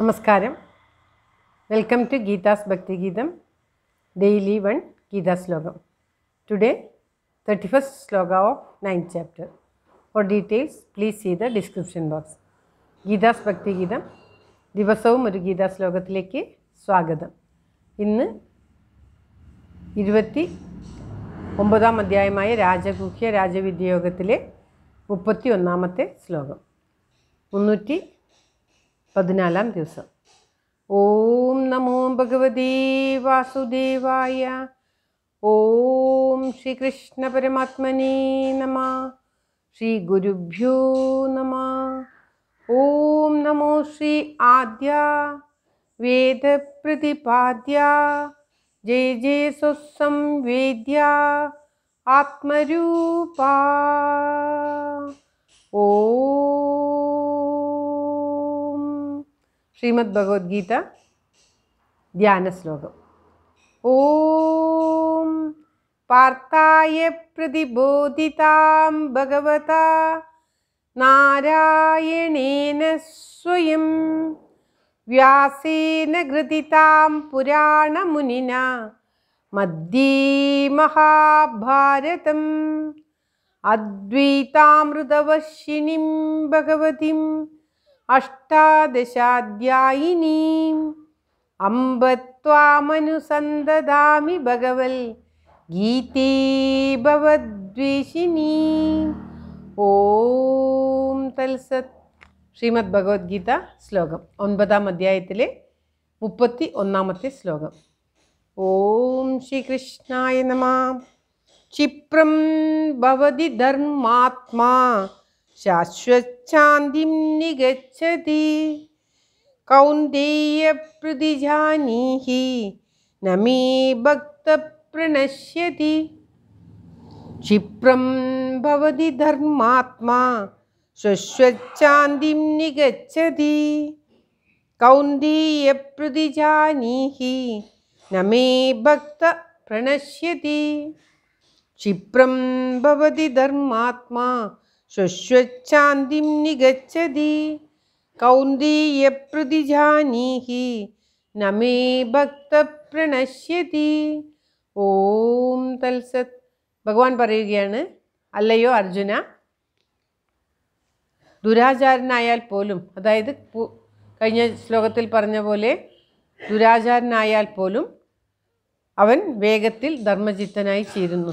നമസ്കാരം welcome to Geeta's Bhaktigeetham daily one ഗീതാ ശ്ലോകം ടുഡേ തേർട്ടി ഫസ്റ്റ് ശ്ലോക of nine chapter for details please see the description box Geeta's Bhaktigeetham ദിവസവും ഒരു ഗീതാ ശ്ലോകത്തിലേക്ക് സ്വാഗതം ഇന്ന് ഇരുപത്തി ഒമ്പതാം അധ്യായമായ രാജഗുഹ്യ രാജവിദ്യയോഗത്തിലെ മുപ്പത്തി ഒന്നാമത്തെ ശ്ലോകം മുന്നൂറ്റി പതിനാലാം ദിവസം ഓം നമോ ഭഗവതേ വാസുദേവായ ഓം ശ്രീകൃഷ്ണ പരമാത്മനേ നമ ശ്രീ ഗുരുഭ്യോ നമ ഓം നമോ ശ്രീ ആദ്യ വേദപ്രതിപാദ്യ ജയ ജയ സ്വസംവേദ്യ ആത്മരൂപ ഓ श्रीमद्भगवद्गीता ध्यानश्लोक ॐ पार्थाय प्रतिबोधितां भगवता नारायणेन स्वयं व्यासेन घृतितां पुराणमुनिना मध्ये महाभारतम् अद्वैतामृतवशिनीं भगवतीं അഷ്ടാദശാധ്യായിനീം അമ്പത്വാമനുസന്തതാമി ഭഗവൽ ഗീതീഭവദ്വിഷിണീ ഓം തൽസത് ശ്രീമദ് ഭഗവത്ഗീത ശ്ലോകം ഒൻപതാം അധ്യായത്തിലെ മുപ്പത്തി ഒന്നാമത്തെ ശ്ലോകം ഓം ശ്രീകൃഷ്ണായ നമ ക്ഷിപ്രം ഭവതി ധർമാത്മാ शाश्वच्छान्तिं निगच्छति कौन्देयप्रदिजानीहि न मे भक्तप्रणश्यति क्षिप्रं भवति धर्मात्मा शश्वच्छान्तिं निगच्छति कौन्देयप्रदिजानीहि न मे भक्त प्रणश्यति क्षिप्रं भवति धर्मात्मा ശുശ്വച്ചാന്തിം നിഗച്ഛതി കൗന്ദീയപ്രതിജാനീഹി നമേ ഭക്ത പ്രണശ്യതി ഓം തൽസത് ഭഗവാൻ പറയുകയാണ് അല്ലയോ അർജുന ദുരാചാരനായാൽ പോലും അതായത് കഴിഞ്ഞ ശ്ലോകത്തിൽ പറഞ്ഞ പോലെ ദുരാചാരനായാൽ പോലും അവൻ വേഗത്തിൽ ധർമ്മചിത്തനായി ചേരുന്നു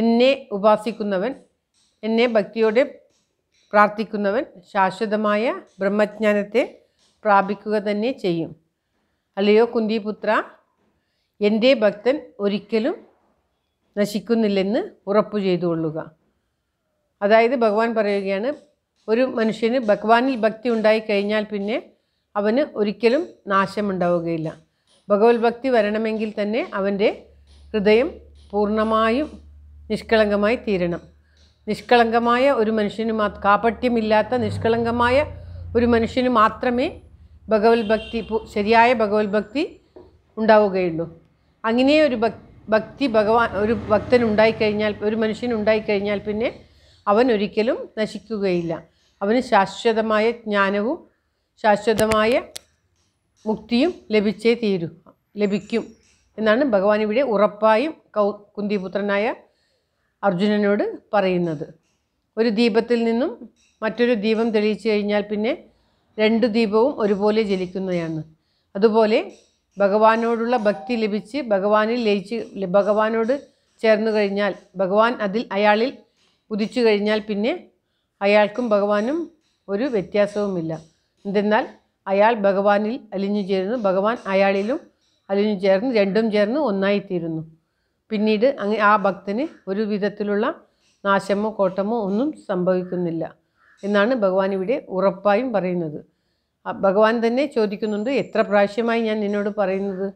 എന്നെ ഉപാസിക്കുന്നവൻ എന്നെ ഭക്തിയോടെ പ്രാർത്ഥിക്കുന്നവൻ ശാശ്വതമായ ബ്രഹ്മജ്ഞാനത്തെ പ്രാപിക്കുക തന്നെ ചെയ്യും അല്ലയോ കുന്തിപുത്ര എൻ്റെ ഭക്തൻ ഒരിക്കലും നശിക്കുന്നില്ലെന്ന് ഉറപ്പു ചെയ്തുകൊള്ളുക അതായത് ഭഗവാൻ പറയുകയാണ് ഒരു മനുഷ്യന് ഭഗവാനിൽ ഭക്തി ഉണ്ടായി കഴിഞ്ഞാൽ പിന്നെ അവന് ഒരിക്കലും നാശമുണ്ടാവുകയില്ല ഭഗവത് ഭക്തി വരണമെങ്കിൽ തന്നെ അവൻ്റെ ഹൃദയം പൂർണ്ണമായും നിഷ്കളങ്കമായി തീരണം നിഷ്കളങ്കമായ ഒരു മനുഷ്യന് മാ കാപട്യമില്ലാത്ത നിഷ്കളങ്കമായ ഒരു മനുഷ്യന് മാത്രമേ ഭഗവത് ഭക്തി ശരിയായ ഭഗവത് ഭക്തി ഉണ്ടാവുകയുള്ളൂ അങ്ങനെ ഒരു ഭക്തി ഭഗവാൻ ഒരു ഭക്തൻ ഉണ്ടായിക്കഴിഞ്ഞാൽ ഒരു മനുഷ്യൻ ഉണ്ടായിക്കഴിഞ്ഞാൽ പിന്നെ അവൻ ഒരിക്കലും നശിക്കുകയില്ല അവന് ശാശ്വതമായ ജ്ഞാനവും ശാശ്വതമായ മുക്തിയും ലഭിച്ചേ തീരൂ ലഭിക്കും എന്നാണ് ഭഗവാൻ ഇവിടെ ഉറപ്പായും കൗ കുന്തിപുത്രനായ അർജുനനോട് പറയുന്നത് ഒരു ദീപത്തിൽ നിന്നും മറ്റൊരു ദീപം തെളിയിച്ചു കഴിഞ്ഞാൽ പിന്നെ രണ്ട് ദീപവും ഒരുപോലെ ജലിക്കുന്നതാണ് അതുപോലെ ഭഗവാനോടുള്ള ഭക്തി ലഭിച്ച് ഭഗവാനിൽ ലയിച്ച് ഭഗവാനോട് ചേർന്നു കഴിഞ്ഞാൽ ഭഗവാൻ അതിൽ അയാളിൽ ഉദിച്ചു കഴിഞ്ഞാൽ പിന്നെ അയാൾക്കും ഭഗവാനും ഒരു വ്യത്യാസവുമില്ല എന്തെന്നാൽ അയാൾ ഭഗവാനിൽ അലിഞ്ഞു ചേരുന്നു ഭഗവാൻ അയാളിലും അലിഞ്ഞു ചേർന്ന് രണ്ടും ചേർന്ന് ഒന്നായിത്തീരുന്നു പിന്നീട് ആ ഭക്തന് ഒരു വിധത്തിലുള്ള നാശമോ കോട്ടമോ ഒന്നും സംഭവിക്കുന്നില്ല എന്നാണ് ഭഗവാൻ ഇവിടെ ഉറപ്പായും പറയുന്നത് ഭഗവാൻ തന്നെ ചോദിക്കുന്നുണ്ട് എത്ര പ്രാവശ്യമായി ഞാൻ നിന്നോട് പറയുന്നത്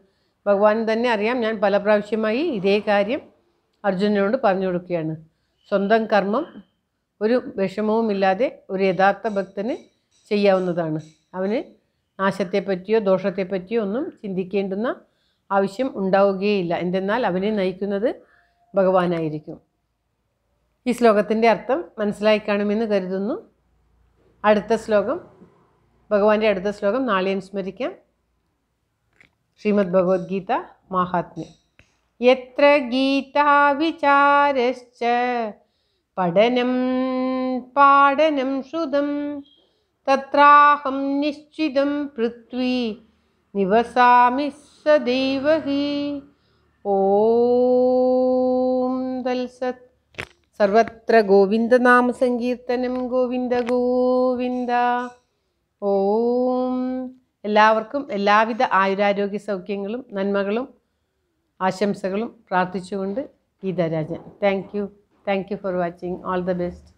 ഭഗവാൻ തന്നെ അറിയാം ഞാൻ പല പ്രാവശ്യമായി ഇതേ കാര്യം അർജുനനോട് പറഞ്ഞു കൊടുക്കുകയാണ് സ്വന്തം കർമ്മം ഒരു വിഷമവുമില്ലാതെ ഒരു യഥാർത്ഥ ഭക്തന് ചെയ്യാവുന്നതാണ് അവന് നാശത്തെപ്പറ്റിയോ ദോഷത്തെപ്പറ്റിയോ ഒന്നും ചിന്തിക്കേണ്ടുന്ന ആവശ്യം ഉണ്ടാവുകയില്ല എന്തെന്നാൽ അവനെ നയിക്കുന്നത് ഭഗവാനായിരിക്കും ഈ ശ്ലോകത്തിൻ്റെ അർത്ഥം മനസ്സിലായി കാണുമെന്ന് കരുതുന്നു അടുത്ത ശ്ലോകം ഭഗവാന്റെ അടുത്ത ശ്ലോകം നാളെ അനുസ്മരിക്കാം ശ്രീമദ് ഭഗവത്ഗീത മാഹാത്മ്യം എത്ര ഗീതാ വിചാരശ്ച പഠനം പാഠനം ശ്രുതം തത്രാഹം നിശ്ചിതം പൃഥ്വി നിവസാമി സദൈവ ഓം തൽസത് സർവത്ര ഗോവിന്ദനാമ സങ്കീർത്തനം ഗോവിന്ദ ഗോവിന്ദ ഓം എല്ലാവർക്കും എല്ലാവിധ ആയുരാരോഗ്യ സൗഖ്യങ്ങളും നന്മകളും ആശംസകളും പ്രാർത്ഥിച്ചുകൊണ്ട് Geetarajan thank you thank you for watching all the best